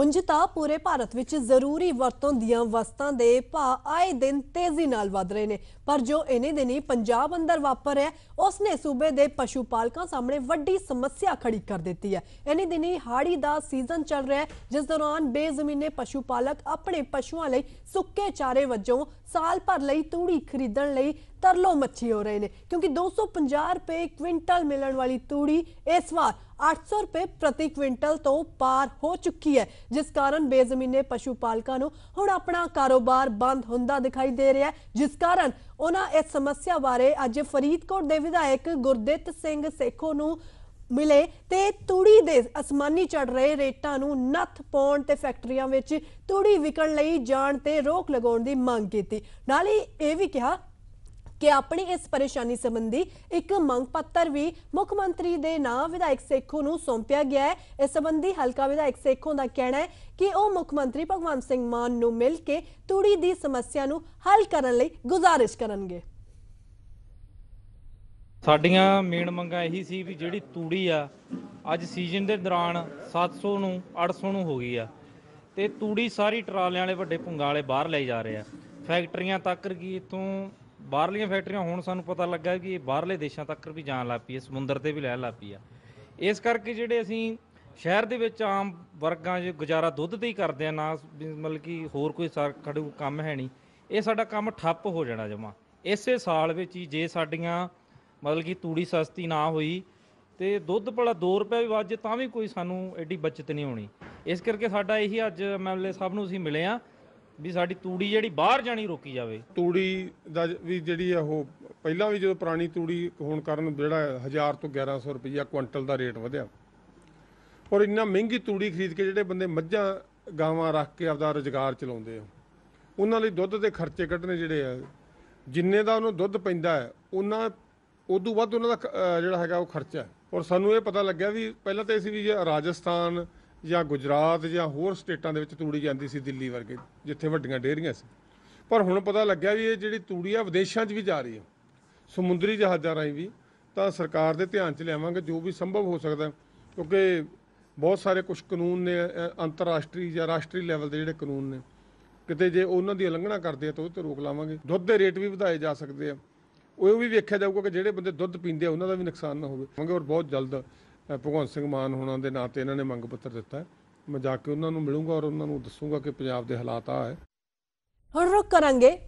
ਉਂਝ ਤਾਂ ਪੂਰੇ ਭਾਰਤ ਵਿੱਚ ਜ਼ਰੂਰੀ ਵਰਤੋਂ ਦੀਆਂ ਵਸਤਾਂ ਦੇ ਭਾਅ ਆਏ ਦਿਨ ਤੇਜ਼ੀ ਨਾਲ ਵਧ ਰਹੇ ਨੇ ਪਰ ਜੋ ਇਹਨੇ ਦਿਨੀ ਪੰਜਾਬ ਅੰਦਰ ਵਾਪਰ ਹੈ ਉਸ ਨੇ ਸੂਬੇ ਦੇ ਪਸ਼ੂ ਪਾਲਕਾਂ ਸਾਹਮਣੇ ਵੱਡੀ ਸਮੱਸਿਆ ਖੜੀ ਕਰ ਦਿੱਤੀ ਹੈ ਇਹਨੇ ਦਿਨੀ ਹਾੜੀ ਦਾ ਸੀਜ਼ਨ ਚੱਲ ਰਿਹਾ ਹੈ ਜਿਸ ਦੌਰਾਨ ਬੇਜ਼ਮੀਨੇ ਪਸ਼ੂ ਪਾਲਕ ਆਪਣੇ ਪਸ਼ੂਆਂ ਲਈ ਸੁੱਕੇ ਚਾਰੇ ਵਜੋਂ ਸਾਲ ਭਰ ਲਈ ਤੂੜੀ ਖਰੀਦਣ ਲਈ ਤਰਲੋ ਮੱਛੀ ਹੋ ਰਹੇ ਨੇ ਕਿਉਂਕਿ 250 ਰੁਪਏ ਕੁਇੰਟਲ ਮਿਲਣ ਵਾਲੀ ਤੂੜੀ ਇਸ ਵਾਰ 800 ਰੁਪਏ ਪ੍ਰਤੀ ਕੁਇੰਟਲ ਤੋਂ ਪਾਰ ਹੋ ਚੁੱਕੀ ਹੈ ਜਿਸ ਕਾਰਨ ਬੇਜ਼ਮੀਨੇ ਪਸ਼ੂ ਪਾਲਕਾਂ ਨੂੰ ਹੁਣ ਆਪਣਾ ਕਾਰੋਬਾਰ ਬੰਦ ਹੁੰਦਾ ਦਿਖਾਈ ਦੇ ਰਿਹਾ ਜਿਸ ਕਾਰਨ ਉਹਨਾਂ ਇਸ ਸਮੱਸਿਆ ਬਾਰੇ ਅੱਜ ਫਰੀਦਕੋਟ ਦੇ ਵਿਧਾਇਕ ਗੁਰਦਿੱਤ ਸਿੰਘ ਸੇਖੋ ਨੂੰ ਮਿਲੇ ਤੇ ਤੂੜੀ ਦੇ ਅਸਮਾਨੀ ਚੜ ਰਹੇ ਰੇਟਾਂ ਨੂੰ ਨੱਥ ਪਾਉਣ ਤੇ ਫੈਕਟਰੀਆਂ ਵਿੱਚ ਤੂੜੀ ਵਿਕਣ ਲਈ ਜਾਣ ਤੇ ਰੋਕ ਲਗਾਉਣ ਦੀ ਮੰਗ ਕੀਤੀ ਨਾਲ ਹੀ ਇਹ ਵੀ ਕਿਹਾ ਕਿ ਆਪਣੀ ਇਸ ਪਰੇਸ਼ਾਨੀ ਸੰਬੰਧੀ ਇੱਕ ਮੰਗ ਪੱਤਰ ਵੀ ਮੁੱਖ ਮੰਤਰੀ ਦੇ ਨਾਂ ਵਿਧਾਇਕ ਸੇਖੋਂ ਨੂੰ ਸੌਂਪਿਆ ਗਿਆ ਹੈ ਇਸ ਸੰਬੰਧੀ ਹਲਕਾ ਵਿਧਾਇਕ ਸੇਖੋਂ ਦਾ ਕਹਿਣਾ ਹੈ ਕਿ ਉਹ ਮੁੱਖ ਮੰਤਰੀ ਭਗਵੰਤ ਸਿੰਘ ਮਾਨ ਨੂੰ ਮਿਲ ਕੇ ਤੂੜੀ ਦੀ ਸਮੱਸਿਆ ਨੂੰ ਹੱਲ ਕਰਨ ਲਈ ਗੁਜ਼ਾਰਿਸ਼ ਕਰਨਗੇ ਸਾਡੀਆਂ ਮੇਨ ਮੰਗਾਂ ਇਹੀ ਸੀ ਵੀ ਜਿਹੜੀ ਤੂੜੀ ਆ ਅੱਜ ਸੀਜ਼ਨ ਦੇ ਦੌਰਾਨ 700 ਨੂੰ 800 ਨੂੰ ਹੋ ਗਈ ਆ ਤੇ ਤੂੜੀ ਸਾਰੀ ਟਰਾਲਿਆਂ ਵਾਲੇ ਵੱਡੇ ਪੁੰਗਾਂ ਵਾਲੇ ਬਾਹਰ ਲੈ ਜਾ ਰਹੇ ਆ ਫੈਕਟਰੀਆਂ ਤੱਕ ਕੀ ਤੋਂ ਬਾਹਰਲੀਆਂ ਫੈਕਟਰੀਆਂ ਹੁਣ ਸਾਨੂੰ ਪਤਾ ਲੱਗਾ ਕਿ ਇਹ ਬਾਹਰਲੇ ਦੇਸ਼ਾਂ ਤੱਕ ਵੀ ਜਾਣ ਲੱਗ ਪਈ ਹੈ ਸਮੁੰਦਰ ਤੇ ਵੀ ਲੈ ਲੱਗ ਪਈ ਆ ਇਸ ਕਰਕੇ ਜਿਹੜੇ ਅਸੀਂ ਸ਼ਹਿਰ ਦੇ ਵਿੱਚ ਆਮ ਵਰਗਾਂ ਜੇ ਗੁਜ਼ਾਰਾ ਦੁੱਧ ਤੇ ਹੀ ਕਰਦੇ ਆ ਨਾ ਮਤਲਬ ਕਿ ਹੋਰ ਕੋਈ ਸਰ ਖੜੂ ਕੰਮ ਹੈ ਨਹੀਂ ਇਹ ਸਾਡਾ ਕੰਮ ਠੱਪ ਹੋ ਜਾਣਾ ਜਮਾ ਇਸੇ ਸਾਲ ਵਿੱਚ ਹੀ ਜੇ ਸਾਡੀਆਂ ਮਤਲਬ ਕਿ ਤੂੜੀ ਸਸਤੀ ਨਾ ਹੋਈ ਤੇ ਦੁੱਧ ਭਲਾ 2 ਰੁਪਏ ਵੀ ਵਾਜੇ ਤਾਂ ਵੀ ਕੋਈ ਸਾਨੂੰ ਐਡੀ ਬਚਤ ਨਹੀਂ ਹੋਣੀ ਇਸ ਕਰਕੇ ਸਾਡਾ ਇਹੀ ਅੱਜ ਐਮਐਲਏ ਸਾਹਿਬ ਨੂੰ ਅਸੀਂ ਮਿਲੇ ਆ ਵੀ ਸਾਡੀ ਤੂੜੀ ਜਿਹੜੀ ਬਾਹਰ ਜਾਣੀ ਰੋਕੀ ਜਾਵੇ ਤੂੜੀ ਦਾ ਵੀ ਜਿਹੜੀ ਆ ਉਹ ਪਹਿਲਾਂ ਵੀ ਜਦੋਂ ਪੁਰਾਣੀ ਤੂੜੀ ਹੋਣ ਕਾਰਨ ਜਿਹੜਾ 1000 ਤੋਂ 1100 ਰੁਪਈਆ ਕੁਇੰਟਲ ਦਾ ਰੇਟ ਵਧਿਆ ਔਰ ਇੰਨਾ ਮਹਿੰਗੀ ਤੂੜੀ ਖਰੀਦ ਕੇ ਜਿਹੜੇ ਬੰਦੇ ਮੱਝਾਂ ਗਾਵਾਂ ਰੱਖ ਕੇ ਆਪਦਾ ਰੋਜ਼ਗਾਰ ਚਲਾਉਂਦੇ ਆ ਉਹਨਾਂ ਲਈ ਦੁੱਧ ਦੇ ਖਰਚੇ ਕੱਢਨੇ ਜਿਹੜੇ ਆ ਜਿੰਨੇ ਦਾ ਉਹਨੂੰ ਦੁੱਧ ਪੈਂਦਾ ਹੈ ਉਹਨਾਂ ਉਦੋਂ ਵੱਧ ਉਹਨਾਂ ਦਾ ਜਿਹੜਾ ਹੈਗਾ ਉਹ ਖਰਚਾ ਔਰ ਸਾਨੂੰ ਇਹ ਪਤਾ ਲੱਗਿਆ ਵੀ ਪਹਿਲਾਂ ਤਾਂ ਅਸੀਂ ਵੀ ਰਾਜਸਥਾਨ ਜਾਂ ਗੁਜਰਾਤ ਜਾਂ ਹੋਰ ਸਟੇਟਾਂ ਦੇ ਵਿੱਚ ਤੂੜੀ ਜਾਂਦੀ ਸੀ ਦਿੱਲੀ ਵਰਗੇ ਜਿੱਥੇ ਵੱਡੀਆਂ ਡੇਰੀਆਂ ਸੀ ਪਰ ਹੁਣ ਪਤਾ ਲੱਗਿਆ ਵੀ ਇਹ ਜਿਹੜੀ ਤੂੜੀ ਆ ਵਿਦੇਸ਼ਾਂ 'ਚ ਵੀ ਜਾ ਰਹੀ ਹੈ ਸਮੁੰਦਰੀ ਜਹਾਜ਼ਾਂ ਰਾਹੀਂ ਵੀ ਤਾਂ ਸਰਕਾਰ ਦੇ ਧਿਆਨ 'ਚ ਲਿਆਵਾਂਗੇ ਜੋ ਵੀ ਸੰਭਵ ਹੋ ਸਕਦਾ ਕਿਉਂਕਿ ਬਹੁਤ ਸਾਰੇ ਕੁਝ ਕਾਨੂੰਨ ਨੇ ਅੰਤਰਰਾਸ਼ਟਰੀ ਜਾਂ ਰਾਸ਼ਟਰੀ ਲੈਵਲ ਦੇ ਜਿਹੜੇ ਕਾਨੂੰਨ ਨੇ ਕਿਤੇ ਜੇ ਉਹਨਾਂ ਦੀ ਉਲੰਘਣਾ ਕਰਦੇ ਆ ਤਾਂ ਉਹ ਤੇ ਰੋਕ ਲਾਵਾਂਗੇ ਦੁੱਧ ਦੇ ਰੇਟ ਵੀ ਵਧਾਏ ਜਾ ਸਕਦੇ ਆ ਉਹ ਵੀ ਵੇਖਿਆ ਜਾਊਗਾ ਕਿ ਜਿਹੜੇ ਬੰਦੇ ਦੁੱਧ ਪੀਂਦੇ ਆ ਉਹਨਾਂ ਦਾ ਵੀ ਨੁਕਸਾਨ ਨਾ ਹੋਵੇ ਔਰ ਬਹੁਤ ਜਲਦ ਭਗਵੰਤ ਸਿੰਘ ਮਾਨ ਹੋਣਾ ਦੇ ਨਾਂ ਤੇ ਇਹਨਾਂ ਨੇ ਮੰਗ ਪੱਤਰ ਦਿੱਤਾ ਮੈਂ ਜਾ ਕੇ ਉਹਨਾਂ ਨੂੰ ਮਿਲੂੰਗਾ ਔਰ ਉਹਨਾਂ ਨੂੰ ਦੱਸੂੰਗਾ ਕਿ ਪੰਜਾਬ ਦੇ ਹਾਲਾਤ ਆ ਹੈ ਹੁਣ ਰੁਕ ਕਰਾਂਗੇ